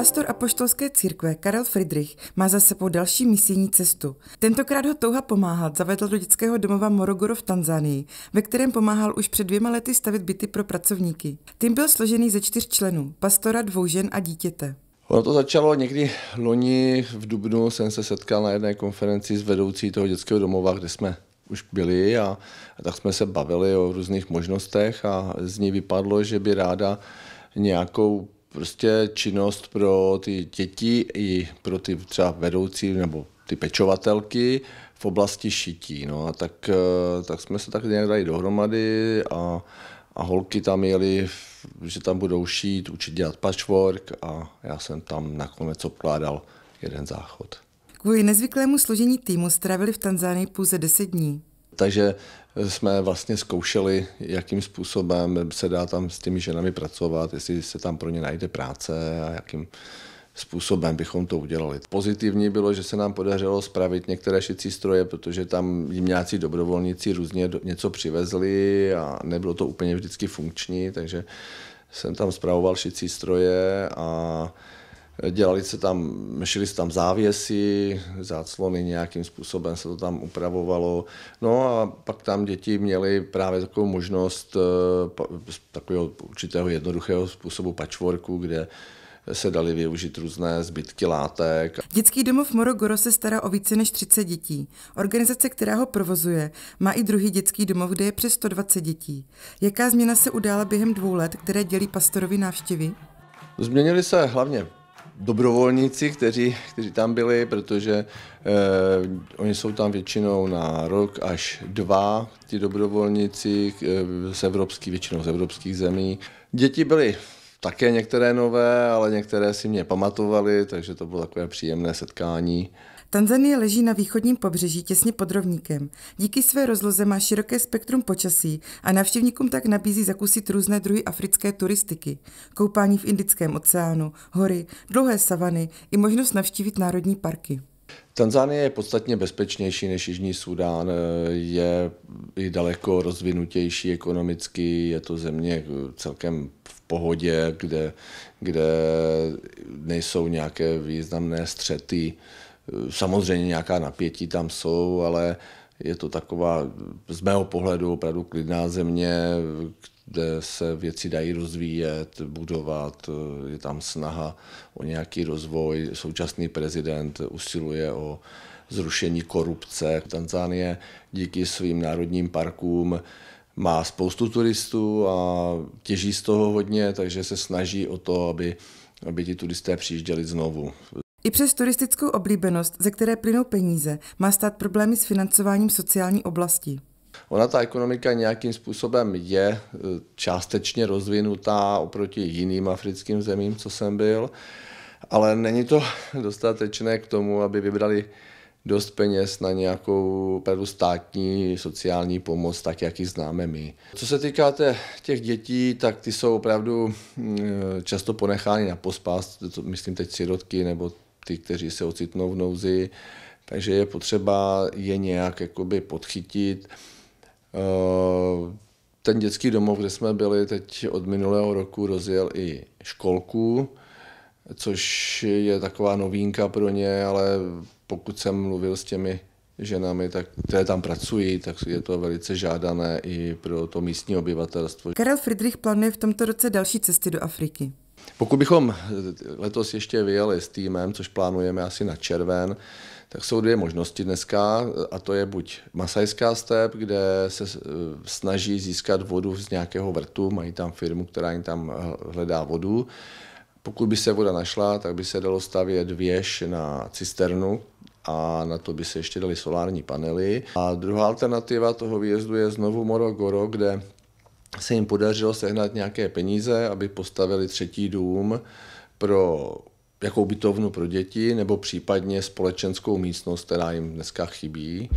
Pastor apoštolské církve Karel Friedrich má za sebou další misijní cestu. Tentokrát ho touha pomáhat zavedl do dětského domova Morogoro v Tanzánii, ve kterém pomáhal už před dvěma lety stavit byty pro pracovníky. Tým byl složený ze čtyř členů, pastora, dvou žen a dítěte. Ono to začalo někdy loni v Dubnu, jsem se setkal na jedné konferenci s vedoucí toho dětského domova, kde jsme už byli a, a tak jsme se bavili o různých možnostech a z ní vypadlo, že by ráda nějakou prostě činnost pro ty děti i pro ty třeba vedoucí nebo ty pečovatelky v oblasti šití. No a tak, eh, tak jsme se tak nějak dali dohromady a, a holky tam jeli, že tam budou šít, učit dělat patchwork a já jsem tam nakonec obkládal jeden záchod. Kvůli nezvyklému složení týmu strávili v Tanzánii pouze 10 dní takže jsme vlastně zkoušeli, jakým způsobem se dá tam s těmi ženami pracovat, jestli se tam pro ně najde práce a jakým způsobem bychom to udělali. Pozitivní bylo, že se nám podařilo spravit některé šicí stroje, protože tam jim nějací dobrovolníci různě něco přivezli a nebylo to úplně vždycky funkční, takže jsem tam spravoval šicí stroje a dělali se tam, šili se tam závěsy, záclony, nějakým způsobem se to tam upravovalo. No a pak tam děti měly právě takovou možnost eh, takového určitého jednoduchého způsobu patchworku, kde se dali využít různé zbytky látek. Dětský domov Morogoro se stará o více než 30 dětí. Organizace, která ho provozuje, má i druhý dětský domov, kde je přes 120 dětí. Jaká změna se udála během dvou let, které dělí pastorovi návštěvy? Změnily se hlavně dobrovolníci, kteří, kteří tam byli, protože eh, oni jsou tam většinou na rok až dva, ti dobrovolníci eh, z evropských, většinou z evropských zemí. Děti byly také některé nové, ale některé si mě pamatovali, takže to bylo takové příjemné setkání. Tanzanie leží na východním pobřeží těsně pod rovníkem. Díky své rozloze má široké spektrum počasí a návštěvníkům tak nabízí zakusit různé druhy africké turistiky. Koupání v Indickém oceánu, hory, dlouhé savany i možnost navštívit národní parky. Tanzánie je podstatně bezpečnější než Jižní Sudán, eh, je i daleko rozvinutější ekonomicky, je to země eh, celkem v pohodě, kde, kde nejsou nějaké významné střety. Samozřejmě nějaká napětí tam jsou, ale je to taková z mého pohledu opravdu klidná země, kde se věci dají rozvíjet, budovat, je tam snaha o nějaký rozvoj. Současný prezident usiluje o zrušení korupce. Tanzánie díky svým národním parkům má spoustu turistů a těží z toho hodně, takže se snaží o to, aby, aby ti turisté přijížděli znovu. I přes turistickou oblíbenost, ze které plynou peníze, má stát problémy s financováním sociální oblasti. Ona ta ekonomika nějakým způsobem je e, částečně rozvinutá oproti jiným africkým zemím, co jsem byl, ale není to dostatečné k tomu, aby vybrali dost peněz na nějakou opravdu státní sociální pomoc, tak jak ji známe my. Co se týká těch dětí, tak ty jsou opravdu mm, e, často ponechány na pospás, myslím teď sirotky nebo ty, kteří se ocitnou v nouzi, takže je potřeba je nějak jakoby podchytit. Eh, ten dětský domov, kde jsme byli teď od minulého roku, rozjel i školku, což je taková novinka pro ně, ale pokud jsem mluvil s těmi ženami, tak, které tam pracují, tak je to velice žádané i pro to místní obyvatelstvo. Karel Friedrich plánuje v tomto roce další cesty do Afriky. Pokud bychom eh, letos ještě vyjeli s týmem, což plánujeme asi na červen, tak jsou dvě možnosti dneska a to je buď Masajská step, kde se eh, snaží získat vodu z nějakého vrtu, mají tam firmu, která jim tam eh, hledá vodu. Pokud by se voda našla, tak by se dalo stavět věž na cisternu a na to by se ještě dali solární panely. A druhá alternativa toho výjezdu je znovu Morogoro, kde se jim podařilo sehnat nějaké peníze, aby postavili třetí dům pro jako bytovnu pro děti nebo případně společenskou místnost, která jim dneska chybí.